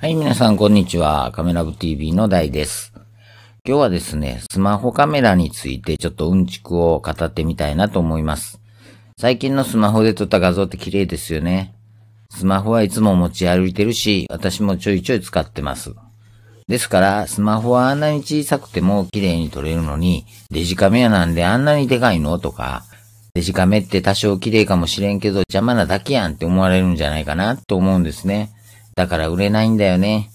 はい、皆さん、こんにちは。カメラ部 TV の大です。今日はですね、スマホカメラについてちょっとうんちくを語ってみたいなと思います。最近のスマホで撮った画像って綺麗ですよね。スマホはいつも持ち歩いてるし、私もちょいちょい使ってます。ですから、スマホはあんなに小さくても綺麗に撮れるのに、デジカメやなんであんなにでかいのとか、デジカメって多少綺麗かもしれんけど邪魔なだけやんって思われるんじゃないかなと思うんですね。だから売れないんだよね。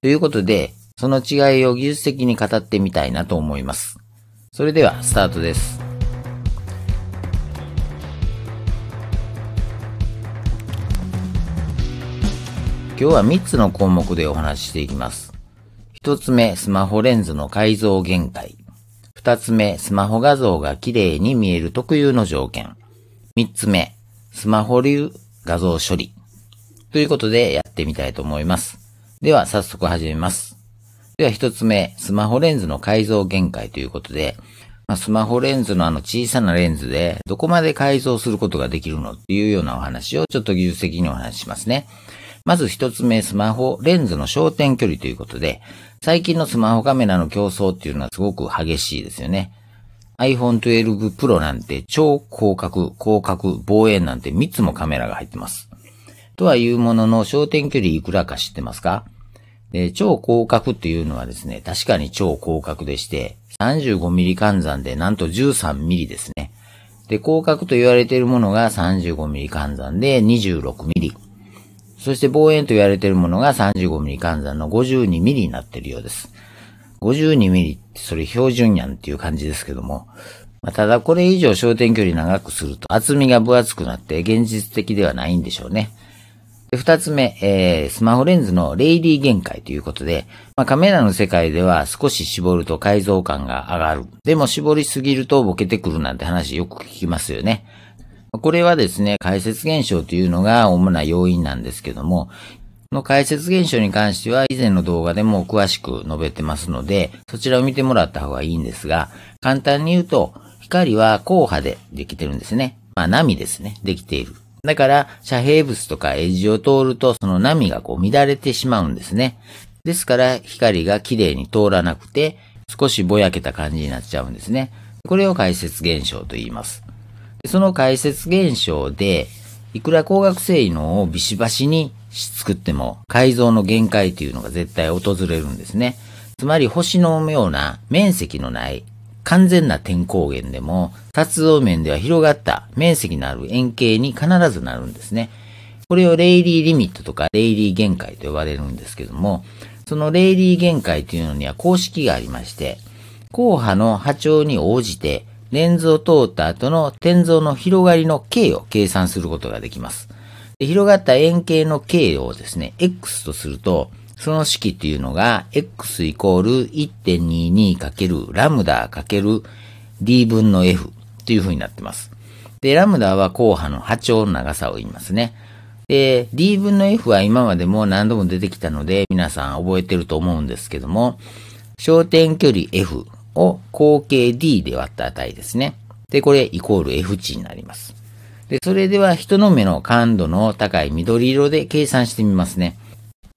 ということで、その違いを技術的に語ってみたいなと思います。それでは、スタートです。今日は3つの項目でお話ししていきます。1つ目、スマホレンズの改造限界。2つ目、スマホ画像が綺麗に見える特有の条件。3つ目、スマホ流画像処理。ということでやってみたいと思います。では早速始めます。では一つ目、スマホレンズの改造限界ということで、まあ、スマホレンズのあの小さなレンズでどこまで改造することができるのっていうようなお話をちょっと技術的にお話ししますね。まず一つ目、スマホレンズの焦点距離ということで、最近のスマホカメラの競争っていうのはすごく激しいですよね。iPhone 12 Pro なんて超広角、広角、望遠なんて3つもカメラが入ってます。とはいうものの、焦点距離いくらか知ってますか超広角っていうのはですね、確かに超広角でして、35ミリ換算でなんと13ミリですね。で、広角と言われているものが35ミリ換算で26ミリ。そして望遠と言われているものが35ミリ換算の52ミリになっているようです。52ミリってそれ標準やんっていう感じですけども、まあ、ただこれ以上焦点距離長くすると厚みが分厚くなって現実的ではないんでしょうね。で、二つ目、えー、スマホレンズのレイリー限界ということで、まあ、カメラの世界では少し絞ると解像感が上がる。でも絞りすぎるとボケてくるなんて話よく聞きますよね。これはですね、解説現象というのが主な要因なんですけども、この解説現象に関しては以前の動画でも詳しく述べてますので、そちらを見てもらった方がいいんですが、簡単に言うと、光は硬波でできてるんですね。まあ波ですね、できている。だから、遮蔽物とかエッジを通ると、その波がこう乱れてしまうんですね。ですから、光が綺麗に通らなくて、少しぼやけた感じになっちゃうんですね。これを解説現象と言います。その解説現象で、いくら光学性能をビシバシに作っても、改造の限界というのが絶対訪れるんですね。つまり星のような面積のない完全な天候源でも、活動面では広がった面積のある円形に必ずなるんですね。これをレイリーリミットとかレイリー限界と呼ばれるんですけども、そのレイリー限界というのには公式がありまして、硬波の波長に応じて、レンズを通った後の点像の広がりの径を計算することができます。で広がった円形の径をですね、X とすると、その式っていうのが x イコール 1.22× ラムダ ×d 分の f という風になってます。で、ラムダは後波の波長の長さを言いますね。で、d 分の f は今までも何度も出てきたので皆さん覚えてると思うんですけども、焦点距離 f を後径 d で割った値ですね。で、これイコール f 値になります。で、それでは人の目の感度の高い緑色で計算してみますね。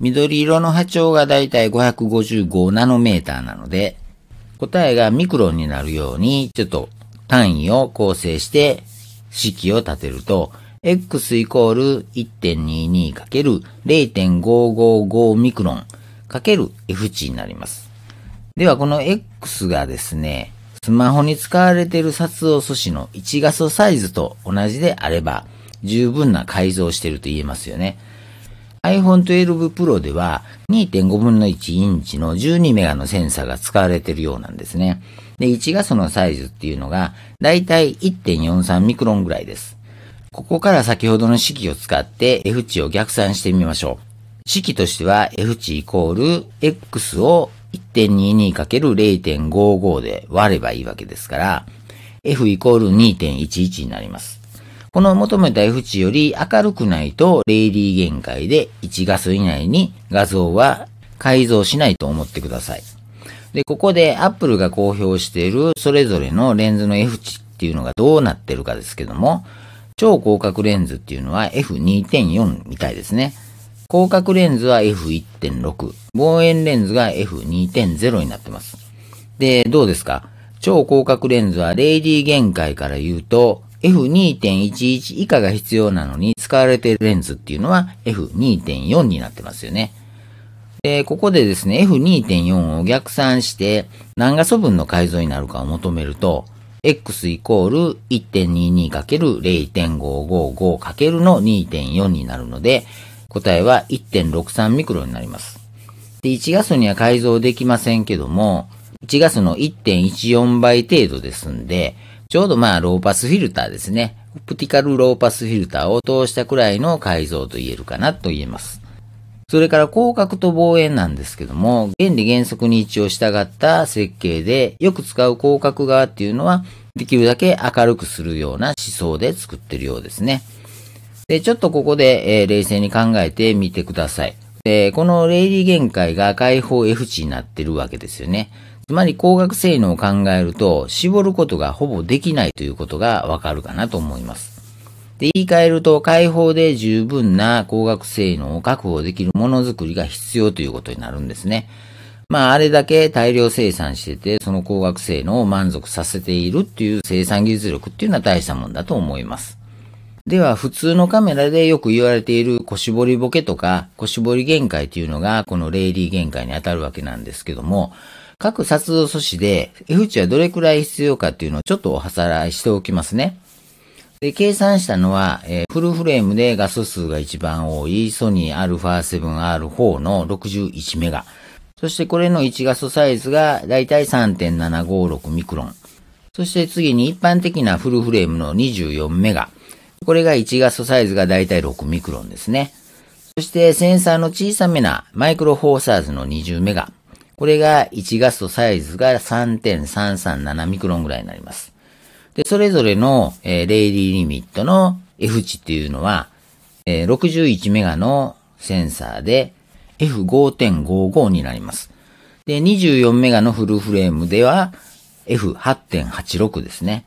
緑色の波長がだいたい555ナノメーターなので、答えがミクロンになるように、ちょっと単位を構成して式を立てると、x イコール 1.22×0.555 ミクロンかける f 値になります。ではこの x がですね、スマホに使われている撮影素子の1画素サイズと同じであれば、十分な改造してると言えますよね。iPhone 12 Pro では2.5分の1インチの12メガのセンサーが使われているようなんですね。で、1がそのサイズっていうのが、だいたい1.43ミクロンぐらいです。ここから先ほどの式を使って F 値を逆算してみましょう。式としては F 値イコール X を 1.22×0.55 で割ればいいわけですから、F イコール2.11になります。この求めた F 値より明るくないと、レイリー限界で1画素以内に画像は改造しないと思ってください。で、ここで Apple が公表しているそれぞれのレンズの F 値っていうのがどうなってるかですけども、超広角レンズっていうのは F2.4 みたいですね。広角レンズは F1.6、望遠レンズが F2.0 になってます。で、どうですか超広角レンズはレイリー限界から言うと、F2.11 以下が必要なのに使われているレンズっていうのは F2.4 になってますよね。で、ここでですね、F2.4 を逆算して何画素分の解像になるかを求めると、x イコール 1.22×0.555× の2.4になるので、答えは1.63ミクロになります。で、1画素には改造できませんけども、1画素の1.14倍程度ですんで、ちょうどまあローパスフィルターですね。オプティカルローパスフィルターを通したくらいの改造と言えるかなと言えます。それから広角と望遠なんですけども、原理原則に一応従った設計で、よく使う広角側っていうのは、できるだけ明るくするような思想で作ってるようですね。で、ちょっとここで、えー、冷静に考えてみてください。で、このレイリー限界が開放 F 値になってるわけですよね。つまり光学性能を考えると、絞ることがほぼできないということがわかるかなと思います。で、言い換えると、解放で十分な光学性能を確保できるものづくりが必要ということになるんですね。まあ、あれだけ大量生産してて、その光学性能を満足させているっていう生産技術力っていうのは大したもんだと思います。では、普通のカメラでよく言われている小絞りボケとか、小絞り限界っていうのが、このレイリー限界に当たるわけなんですけども、各撮像素子で F 値はどれくらい必要かっていうのをちょっとおさらいしておきますね。で、計算したのは、えー、フルフレームで画素数が一番多いソニー α7R4 の61メガ。そしてこれの1画素サイズがだいたい3.756ミクロン。そして次に一般的なフルフレームの24メガ。これが1画素サイズがだいたい6ミクロンですね。そしてセンサーの小さめなマイクロフォーサーズの20メガ。これが1ガストサイズが3.337ミクロンぐらいになります。で、それぞれの、えー、レイリーリミットの F 値っていうのは、えー、61メガのセンサーで F5.55 になります。で、24メガのフルフレームでは F8.86 ですね。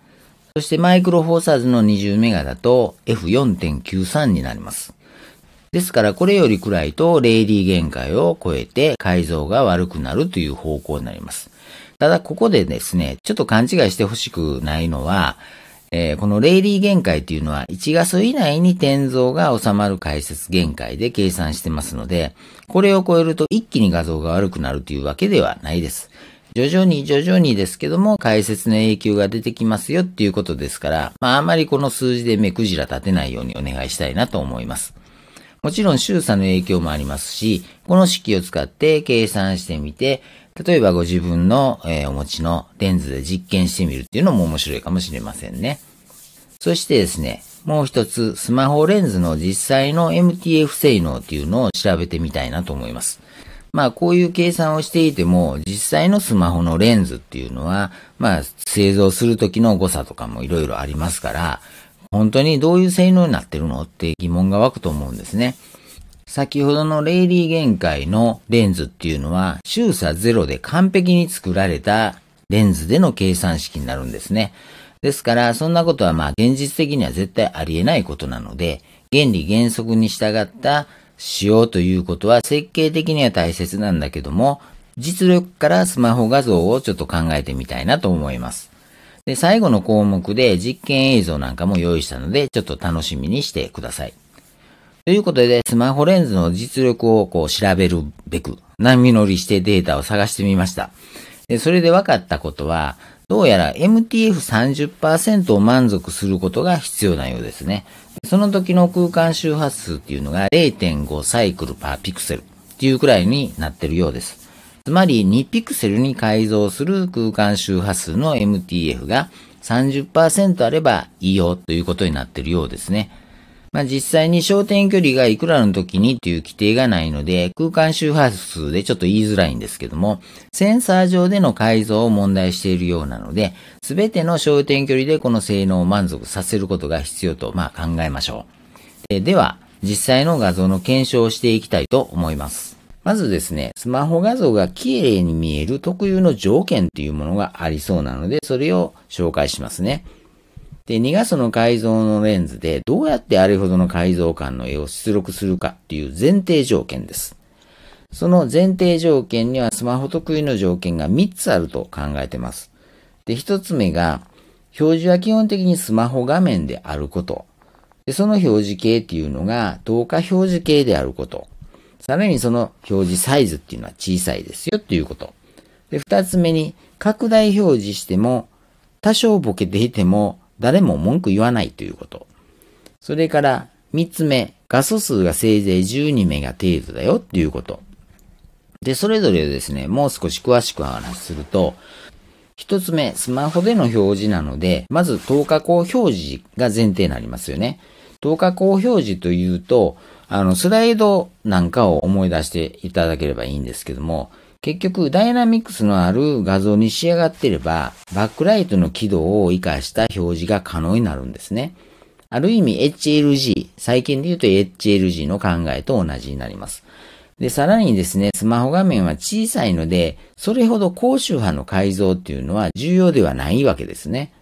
そしてマイクロフォーサーズの20メガだと F4.93 になります。ですからこれより暗いとレイリー限界を超えて改造が悪くなるという方向になります。ただここでですね、ちょっと勘違いしてほしくないのは、えー、このレイリー限界というのは1画素以内に転造が収まる解説限界で計算してますので、これを超えると一気に画像が悪くなるというわけではないです。徐々に徐々にですけども、解説の影響が出てきますよっていうことですから、まああまりこの数字で目くじら立てないようにお願いしたいなと思います。もちろん周差の影響もありますし、この式を使って計算してみて、例えばご自分の、えー、お持ちのレンズで実験してみるっていうのも面白いかもしれませんね。そしてですね、もう一つスマホレンズの実際の MTF 性能っていうのを調べてみたいなと思います。まあこういう計算をしていても実際のスマホのレンズっていうのはまあ製造するときの誤差とかもいろいろありますから本当にどういう性能になってるのって疑問が湧くと思うんですね。先ほどのレイリー限界のレンズっていうのは、周差ゼロで完璧に作られたレンズでの計算式になるんですね。ですから、そんなことはまあ現実的には絶対ありえないことなので、原理原則に従った使用ということは設計的には大切なんだけども、実力からスマホ画像をちょっと考えてみたいなと思います。で、最後の項目で実験映像なんかも用意したので、ちょっと楽しみにしてください。ということで、スマホレンズの実力をこう調べるべく、波乗りしてデータを探してみました。で、それで分かったことは、どうやら MTF30% を満足することが必要なようですね。その時の空間周波数っていうのが0.5サイクルパーピクセルっていうくらいになってるようです。つまり2ピクセルに改造する空間周波数の MTF が30%あればいいよということになっているようですね。まあ、実際に焦点距離がいくらの時にっていう規定がないので、空間周波数でちょっと言いづらいんですけども、センサー上での改造を問題しているようなので、すべての焦点距離でこの性能を満足させることが必要と、まあ、考えましょう。ででは、実際の画像の検証をしていきたいと思います。まずですね、スマホ画像が綺麗に見える特有の条件というものがありそうなので、それを紹介しますね。で、2画素の解像のレンズでどうやってあれほどの解像感の絵を出力するかっていう前提条件です。その前提条件にはスマホ特有の条件が3つあると考えてます。で、1つ目が、表示は基本的にスマホ画面であること。で、その表示系っていうのが、動画表示系であること。さらにその表示サイズっていうのは小さいですよっていうこと。で、二つ目に、拡大表示しても、多少ボケていても、誰も文句言わないということ。それから、三つ目、画素数がせいぜい12メガ程度だよっていうこと。で、それぞれですね、もう少し詳しく話すると、一つ目、スマホでの表示なので、まず等価項表示が前提になりますよね。等価項表示というと、あの、スライドなんかを思い出していただければいいんですけども、結局、ダイナミックスのある画像に仕上がってれば、バックライトの軌道を活かした表示が可能になるんですね。ある意味 HLG、最近で言うと HLG の考えと同じになります。で、さらにですね、スマホ画面は小さいので、それほど高周波の改造っていうのは重要ではないわけですね。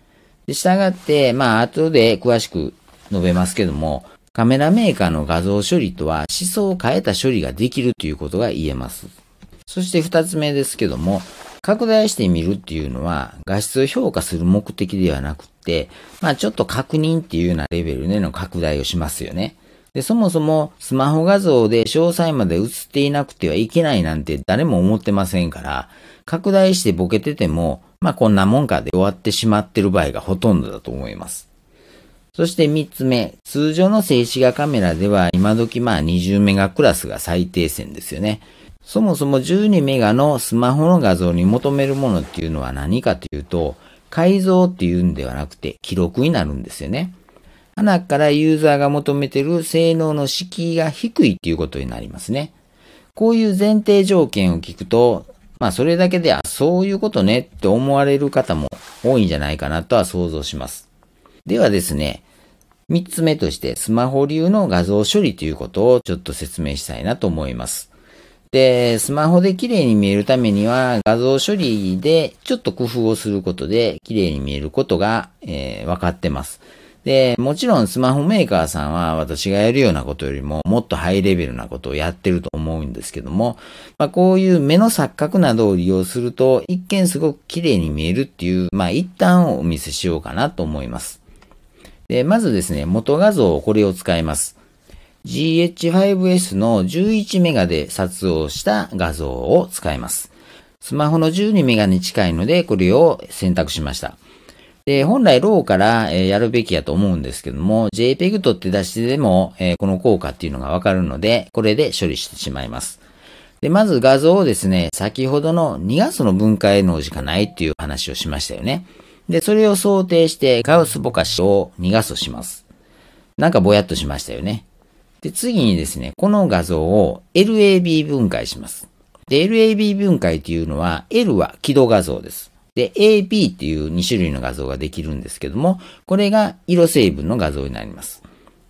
で、従って、まあ、後で詳しく述べますけども、カメラメーカーの画像処理とは思想を変えた処理ができるということが言えます。そして二つ目ですけども、拡大してみるっていうのは画質を評価する目的ではなくて、まあちょっと確認っていうようなレベルでの拡大をしますよね。で、そもそもスマホ画像で詳細まで映っていなくてはいけないなんて誰も思ってませんから、拡大してボケてても、まあこんなもんかで終わってしまってる場合がほとんどだと思います。そして三つ目、通常の静止画カメラでは今時まあ20メガクラスが最低線ですよね。そもそも12メガのスマホの画像に求めるものっていうのは何かというと、改造っていうんではなくて記録になるんですよね。花からユーザーが求めてる性能の敷居が低いっていうことになりますね。こういう前提条件を聞くと、まあそれだけで、あ、そういうことねって思われる方も多いんじゃないかなとは想像します。ではですね、3つ目としてスマホ流の画像処理ということをちょっと説明したいなと思います。で、スマホで綺麗に見えるためには画像処理でちょっと工夫をすることで綺麗に見えることが、えー、分かってます。で、もちろんスマホメーカーさんは私がやるようなことよりももっとハイレベルなことをやってると思うんですけども、まあ、こういう目の錯覚などを利用すると一見すごく綺麗に見えるっていう、まあ一旦お見せしようかなと思います。で、まずですね、元画像、これを使います。GH5S の11メガで撮影した画像を使います。スマホの12メガに近いので、これを選択しました。で、本来ローからやるべきやと思うんですけども、JPEG とって出してでも、この効果っていうのがわかるので、これで処理してしまいます。で、まず画像をですね、先ほどの2月の分解能しかないっていう話をしましたよね。で、それを想定してガウスぼかしを逃がすとします。なんかぼやっとしましたよね。で、次にですね、この画像を LAB 分解します。で、LAB 分解というのは、L は軌道画像です。で、AB っていう2種類の画像ができるんですけども、これが色成分の画像になります。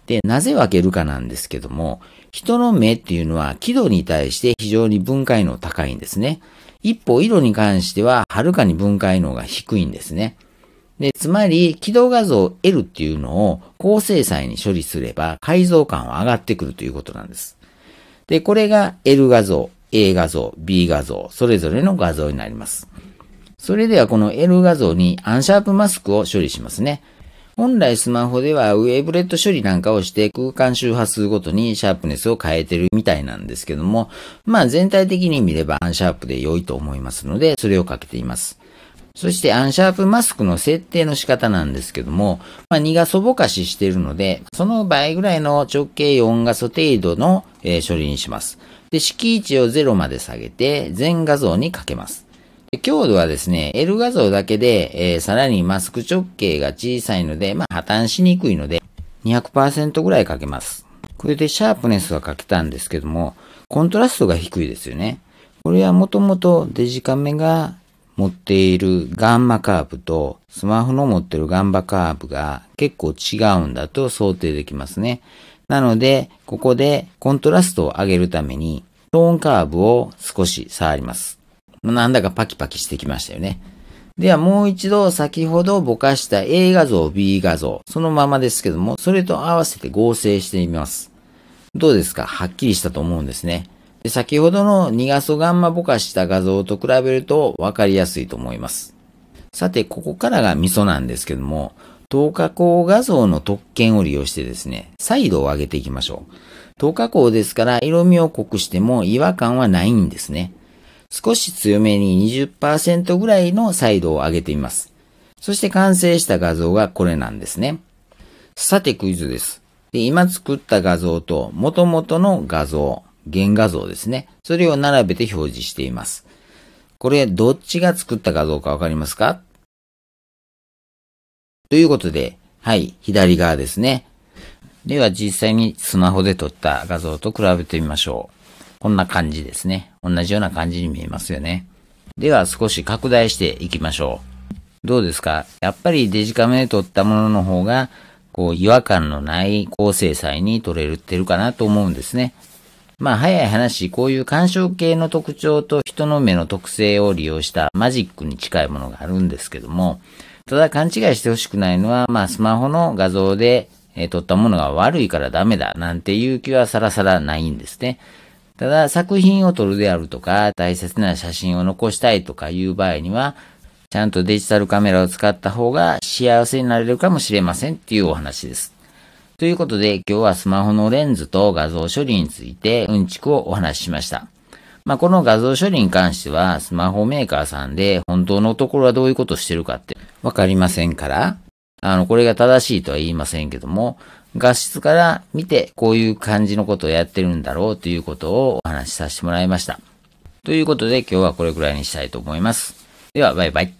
で、なぜ分けるかなんですけども、人の目っていうのは輝度に対して非常に分解能高いんですね。一方、色に関してははるかに分解能が低いんですね。で、つまり、軌道画像 L っていうのを高精細に処理すれば解像感は上がってくるということなんです。で、これが L 画像、A 画像、B 画像、それぞれの画像になります。それではこの L 画像にアンシャープマスクを処理しますね。本来スマホではウェブレット処理なんかをして空間周波数ごとにシャープネスを変えてるみたいなんですけども、まあ全体的に見ればアンシャープで良いと思いますので、それをかけています。そしてアンシャープマスクの設定の仕方なんですけども、まあ、2がそぼかししているので、その倍ぐらいの直径4画素程度の、えー、処理にします。で、敷置を0まで下げて、全画像にかけます。強度はですね、L 画像だけで、えー、さらにマスク直径が小さいので、まあ、破綻しにくいので、200%ぐらいかけます。これでシャープネスはかけたんですけども、コントラストが低いですよね。これはもともとデジカメが持っているガンマカーブとスマホの持ってるガンマカーブが結構違うんだと想定できますね。なので、ここでコントラストを上げるためにトーンカーブを少し触ります。なんだかパキパキしてきましたよね。ではもう一度先ほどぼかした A 画像、B 画像、そのままですけども、それと合わせて合成してみます。どうですかはっきりしたと思うんですね。で先ほどの2画素ガンマぼかした画像と比べると分かりやすいと思います。さて、ここからがミソなんですけども、透加工画像の特権を利用してですね、イ度を上げていきましょう。透加工ですから色味を濃くしても違和感はないんですね。少し強めに20%ぐらいのイ度を上げてみます。そして完成した画像がこれなんですね。さてクイズです。で今作った画像と元々の画像、原画像ですね。それを並べて表示しています。これ、どっちが作ったかどうかわかりますかということで、はい、左側ですね。では実際にスマホで撮った画像と比べてみましょう。こんな感じですね。同じような感じに見えますよね。では少し拡大していきましょう。どうですかやっぱりデジカメで撮ったものの方が、こう違和感のない高精細に撮れるってるかなと思うんですね。まあ早い話、こういう干賞系の特徴と人の目の特性を利用したマジックに近いものがあるんですけども、ただ勘違いしてほしくないのは、まあスマホの画像で、えー、撮ったものが悪いからダメだなんていう気はさらさらないんですね。ただ作品を撮るであるとか、大切な写真を残したいとかいう場合には、ちゃんとデジタルカメラを使った方が幸せになれるかもしれませんっていうお話です。ということで、今日はスマホのレンズと画像処理についてうんちくをお話ししました。まあ、この画像処理に関しては、スマホメーカーさんで本当のところはどういうことしてるかってわかりませんから、あの、これが正しいとは言いませんけども、画質から見てこういう感じのことをやってるんだろうということをお話しさせてもらいました。ということで今日はこれくらいにしたいと思います。では、バイバイ。